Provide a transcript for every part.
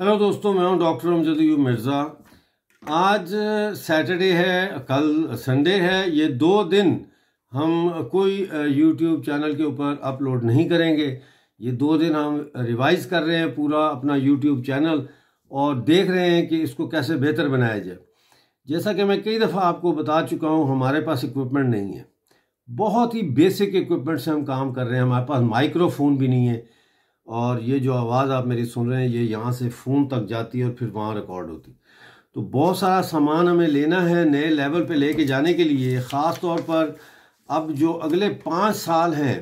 hello دوستوں میں ہوں ڈاکٹر امجد یو مرزا آج سیٹرڈے ہے کل سنڈے ہے یہ دو دن ہم کوئی یوٹیوب چینل کے اوپر اپلوڈ نہیں کریں گے یہ دو دن ہم ریوائز کر رہے ہیں پورا اپنا یوٹیوب چینل اور دیکھ رہے ہیں کہ اس کو کیسے بہتر بنایا جائے جیسا کہ میں کئی دفعہ آپ کو بتا چکا ہوں ہمارے پاس اکوپمنٹ نہیں ہے بہت ہی بیسک اکوپمنٹ سے ہم کام کر رہے ہیں ہمارے پاس مائکرو فون بھی نہیں ہے اور یہ جو آواز آپ میری سن رہے ہیں یہ یہاں سے فون تک جاتی ہے اور پھر وہاں ریکارڈ ہوتی تو بہت سارا سامان ہمیں لینا ہے نئے لیول پہ لے کے جانے کے لیے خاص طور پر اب جو اگلے پانچ سال ہیں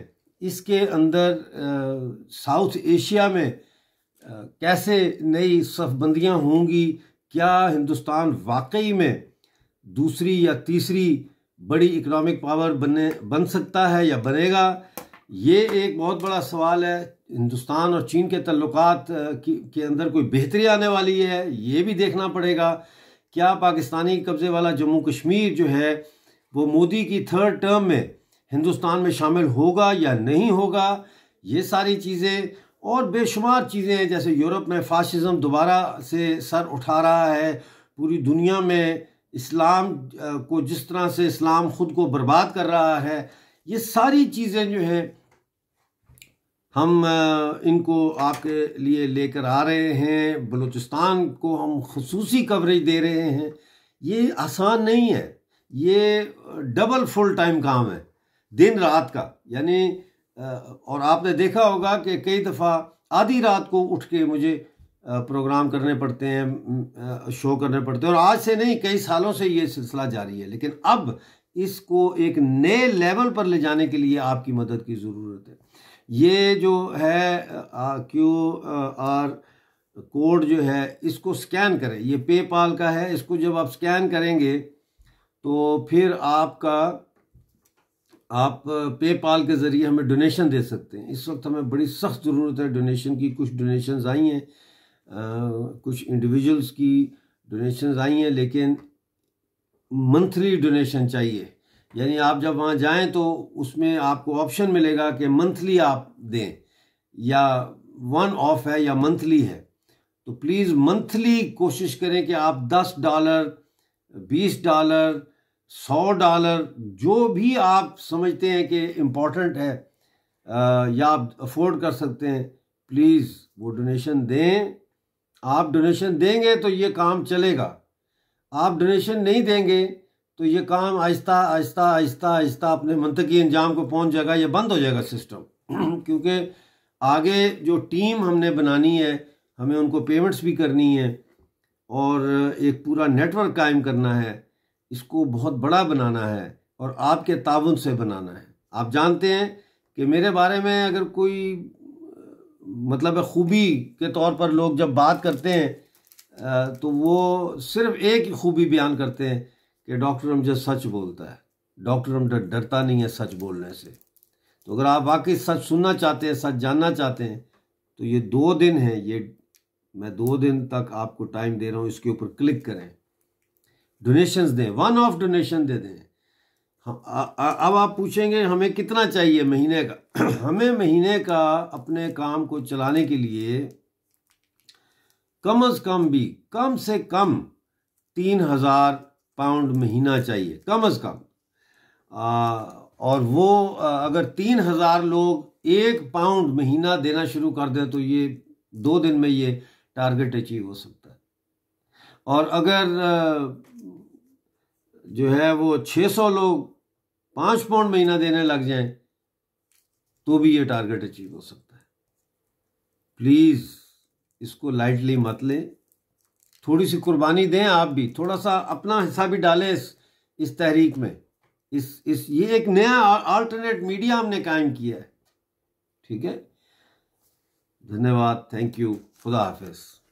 اس کے اندر ساؤتھ ایشیا میں کیسے نئی صف بندیاں ہوں گی کیا ہندوستان واقعی میں دوسری یا تیسری بڑی اکنامک پاور بننے بن سکتا ہے یا بنے گا یہ ایک بہت بڑا سوال ہے ہندوستان اور چین کے تعلقات کے اندر کوئی بہتری آنے والی ہے یہ بھی دیکھنا پڑے گا کیا پاکستانی قبضے والا جموں کشمیر جو ہے وہ مودی کی تھرڈ ٹرم میں ہندوستان میں شامل ہوگا یا نہیں ہوگا یہ ساری چیزیں اور بے شمار چیزیں ہیں جیسے یورپ میں فاشزم دوبارہ سے سر اٹھا رہا ہے پوری دنیا میں اسلام کو جس طرح سے اسلام خود کو برباد کر رہا ہے یہ ساری چیزیں جو ہیں ہم ان کو آپ کے لیے لے کر آ رہے ہیں بلوچستان کو ہم خصوصی کوریج دے رہے ہیں یہ آسان نہیں ہے یہ ڈبل فل ٹائم کام ہے دن رات کا یعنی اور آپ نے دیکھا ہوگا کہ کئی دفعہ آدھی رات کو اٹھ کے مجھے پروگرام کرنے پڑتے ہیں شو کرنے پڑتے ہیں اور آج سے نہیں کئی سالوں سے یہ سلسلہ جاری ہے لیکن اب اس کو ایک نئے لیول پر لے جانے کے لیے آپ کی مدد کی ضرورت ہے یہ جو ہے کیو آر کوڈ جو ہے اس کو سکین کریں یہ پے پال کا ہے اس کو جب آپ سکین کریں گے تو پھر آپ کا آپ پے پال کے ذریعے ہمیں ڈونیشن دے سکتے ہیں اس وقت ہمیں بڑی سخت ضرورت ہے ڈونیشن کی کچھ ڈونیشنز آئی ہیں کچھ انڈیویجلز کی ڈونیشنز آئی ہیں لیکن منتھلی ڈونیشن چاہیے یعنی آپ جب وہاں جائیں تو اس میں آپ کو آپشن ملے گا کہ منتھلی آپ دیں یا ون آف ہے یا منتھلی ہے تو پلیز منتھلی کوشش کریں کہ آپ دس ڈالر بیس ڈالر سو ڈالر جو بھی آپ سمجھتے ہیں کہ امپورٹنٹ ہے یا آپ افورڈ کر سکتے ہیں پلیز وہ ڈونیشن دیں آپ ڈونیشن دیں گے تو یہ کام چلے گا آپ ڈونیشن نہیں دیں گے تو یہ کام آہستہ آہستہ آہستہ آہستہ اپنے منطقی انجام کو پہنچ جائے گا یہ بند ہو جائے گا سسٹم کیونکہ آگے جو ٹیم ہم نے بنانی ہے ہمیں ان کو پیمنٹس بھی کرنی ہے اور ایک پورا نیٹ ورک قائم کرنا ہے اس کو بہت بڑا بنانا ہے اور آپ کے تعاون سے بنانا ہے آپ جانتے ہیں کہ میرے بارے میں اگر کوئی مطلب خوبی کے طور پر لوگ جب بات کرتے ہیں تو وہ صرف ایک ہی خوبی بیان کرتے ہیں کہ ڈاکٹر امجد سچ بولتا ہے ڈاکٹر امجد ڈرتا نہیں ہے سچ بولنے سے تو اگر آپ واقعی سچ سننا چاہتے ہیں سچ جاننا چاہتے ہیں تو یہ دو دن ہیں یہ میں دو دن تک آپ کو ٹائم دے رہا ہوں اس کے اوپر کلک کریں ڈونیشنز دیں ون آف ڈونیشن دے دیں اب آپ پوچھیں گے ہمیں کتنا چاہیے مہینے کا ہمیں مہینے کا اپنے کام کو چلانے کے لیے کم از کم بھی کم سے کم تین ہزار پاؤنڈ مہینہ چاہیے کم از کم اور وہ اگر تین ہزار لوگ ایک پاؤنڈ مہینہ دینا شروع کر دیں تو یہ دو دن میں یہ ٹارگٹ اچیو ہو سکتا ہے اور اگر جو ہے وہ چھ سو لوگ پانچ پاؤنڈ مہینہ دینے لگ جائیں تو بھی یہ ٹارگٹ اچیو ہو سکتا ہے پلیز اس کو لائٹلی مت لیں تھوڑی سی قربانی دیں آپ بھی تھوڑا سا اپنا حصہ بھی ڈالیں اس تحریک میں اس یہ ایک نیا آلٹرنیٹ میڈیا ہم نے قائم کیا ہے ٹھیک ہے دھنیہ واد تھینک یو خدا حافظ